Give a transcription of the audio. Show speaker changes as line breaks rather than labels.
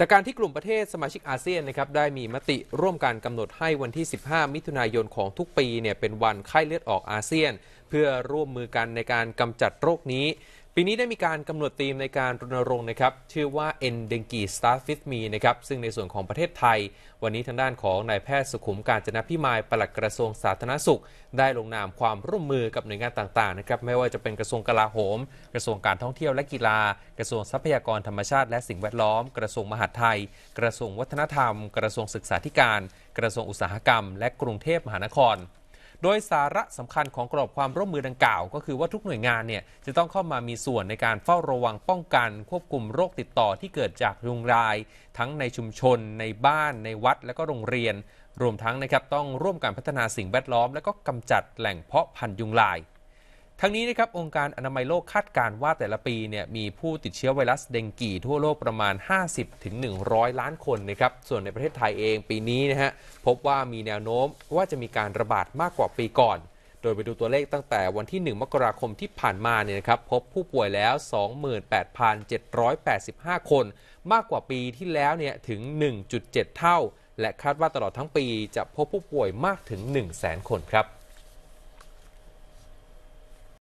จากการที่กลุ่มประเทศสมาชิกอาเซียนนะครับได้มีมติร่วมกันกำหนดให้วันที่ 15 มิถุนายนของทุกปีเนี่ยเป็นวันไข้เลือดออกอาเซียน เพื่อร่วมมือกันในการกำจัดโรคนี้ปีนี้ได้มีการกำหนดธีมในการรณรงค์นะครับ ชื่อว่า End e n g i Start With Me นะครับ ซึ่งในส่วนของประเทศไทย วันนี้ทางด้านของนายแพทย์สุขุมการจนพิมายปลัดกระทรวงสาธารณสุข ได้ลงนามความร่วมมือกับหน่วยงานต่างๆนะครับ ไม่ว่าจะเป็นกระทรวงกลาโหม กระทรวงการท่องเที่ยวและกีฬากระทรวงทรัพยากรธรรมชาติและสิ่งแวดล้อมกระทรวงมหาดไทย กระทรวงวัฒนธรรมกระทรวงศึกษาธิการ กระทรวงอุตสาหกรรมและกรุงเทพมหานครโดยสาระสำคัญของกรอบความร่วมมือดังกล่าว ก็คือว่าทุกหน่วยงานเนี่ยจะต้องเข้ามามีส่วนในการเฝ้าระวังป้องกัน ควบคุมโรคติดต่อที่เกิดจากยุงลาย ทั้งในชุมชน ในบ้าน ในวัดและก็โรงเรียน รวมทั้งนะครับต้องร่วมกันพัฒนาสิ่งแวดล้อม และก็กำจัดแหล่งเพาะพันธุ์ยุงลายทั้งนี้นะครับองค์การอนามัยโลกคาดการว่าแต่ละปีเนี่ยมีผู้ติดเชื้อไวรัส เดงกีทั่วโลกประมาณ 50-100 ล้านคนนะครับส่วนในประเทศไทยเองปีนี้นะฮะพบว่ามีแนวโน้มว่าจะมีการระบาดมากกว่าปีก่อน โดยไปดูตัวเลขตั้งแต่วันที่ 1 มกราคมที่ผ่านมาเนี่ยนะครับพบผู้ป่วยแล้ว 28,785 คน มากกว่าปีที่แล้วเนี่ยถึง 1.7 เท่าและคาดว่าตลอดทั้งปี จะพบผู้ป่วยมากถึง 1 0 0 0 0 0 คนครับ